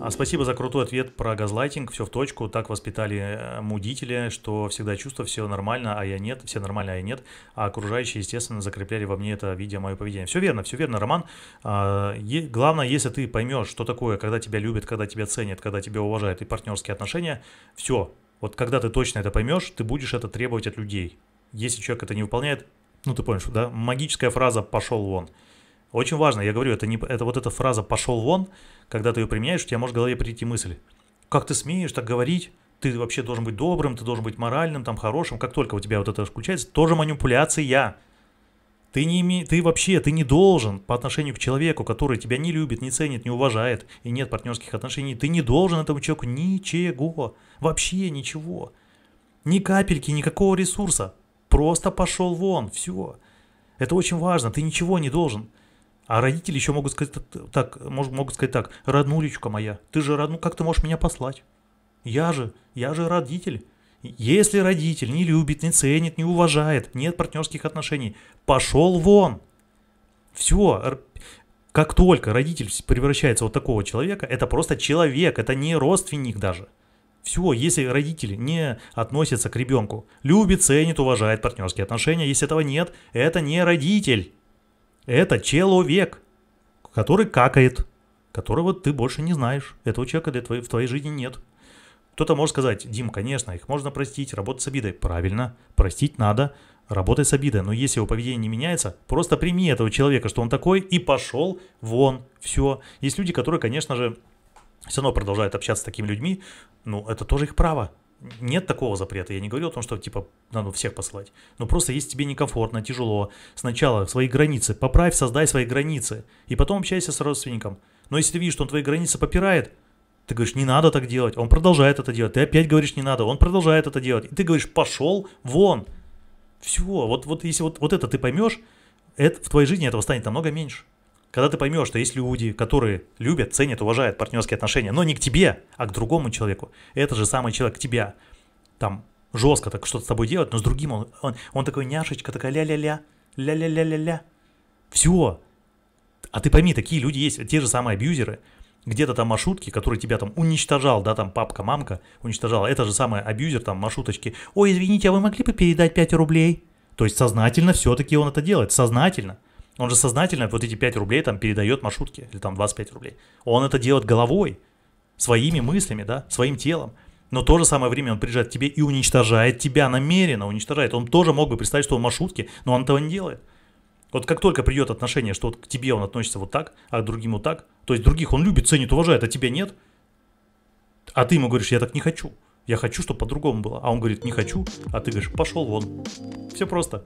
А, спасибо за крутой ответ про газлайтинг, все в точку, так воспитали э, мудители, что всегда чувство все нормально, а я нет, все нормально, а я нет, а окружающие, естественно, закрепляли во мне это, видео, мое поведение. Все верно, все верно, Роман. А, главное, если ты поймешь, что такое, когда тебя любят, когда тебя ценят, когда тебя уважают и партнерские отношения, все, вот когда ты точно это поймешь, ты будешь это требовать от людей. Если человек это не выполняет, ну ты понял, да, магическая фраза «пошел вон». Очень важно, я говорю, это, не, это вот эта фраза «пошел вон», когда ты ее применяешь, у тебя может в голове прийти мысль. Как ты смеешь так говорить? Ты вообще должен быть добрым, ты должен быть моральным, там, хорошим. Как только у тебя вот это включается, тоже манипуляция. Ты, не име... ты вообще, ты не должен по отношению к человеку, который тебя не любит, не ценит, не уважает и нет партнерских отношений, ты не должен этому человеку ничего, вообще ничего. Ни капельки, никакого ресурса. Просто пошел вон, все. Это очень важно, ты ничего не должен. А родители еще могут сказать так, могут сказать так, роднулечка моя, ты же родну, как ты можешь меня послать? Я же, я же родитель. Если родитель не любит, не ценит, не уважает, нет партнерских отношений, пошел вон. Все, как только родитель превращается вот такого человека, это просто человек, это не родственник даже. Все, если родитель не относится к ребенку, любит, ценит, уважает партнерские отношения, если этого нет, это не родитель. Это человек, который какает, которого ты больше не знаешь. Этого человека для твоей, в твоей жизни нет. Кто-то может сказать, Дим, конечно, их можно простить, работать с обидой. Правильно, простить надо, работать с обидой. Но если его поведение не меняется, просто прими этого человека, что он такой, и пошел вон. Все. Есть люди, которые, конечно же, все равно продолжают общаться с такими людьми. Ну, это тоже их право нет такого запрета. Я не говорю о том, что типа надо всех посылать. Но просто если тебе некомфортно, тяжело, сначала свои границы поправь, создай свои границы. И потом общайся с родственником. Но если ты видишь, что он твои границы попирает, ты говоришь, не надо так делать. Он продолжает это делать. Ты опять говоришь, не надо. Он продолжает это делать. И ты говоришь, пошел вон. Все. Вот, вот если вот, вот это ты поймешь, это, в твоей жизни этого станет намного меньше. Когда ты поймешь, что есть люди, которые любят, ценят, уважают партнерские отношения, но не к тебе, а к другому человеку. это же самый человек к тебя там жестко так что-то с тобой делать, но с другим он, он, он такой няшечка, такая ля-ля-ля, ля-ля-ля-ля-ля. Все. А ты пойми, такие люди есть, те же самые абьюзеры, где-то там маршрутки, которые тебя там уничтожал, да, там папка, мамка уничтожала, это же самое абьюзер там маршруточки. Ой, извините, а вы могли бы передать 5 рублей? То есть сознательно все-таки он это делает, сознательно. Он же сознательно вот эти 5 рублей там передает маршрутке, или там 25 рублей. Он это делает головой, своими мыслями, да, своим телом. Но в то же самое время он приезжает к тебе и уничтожает тебя намеренно, уничтожает. Он тоже мог бы представить, что он маршрутки, но он этого не делает. Вот как только придет отношение, что вот к тебе он относится вот так, а к другим вот так, то есть других он любит, ценит, уважает, а тебя нет, а ты ему говоришь, я так не хочу. Я хочу, чтобы по-другому было. А он говорит, не хочу. А ты говоришь, пошел вон. Все просто.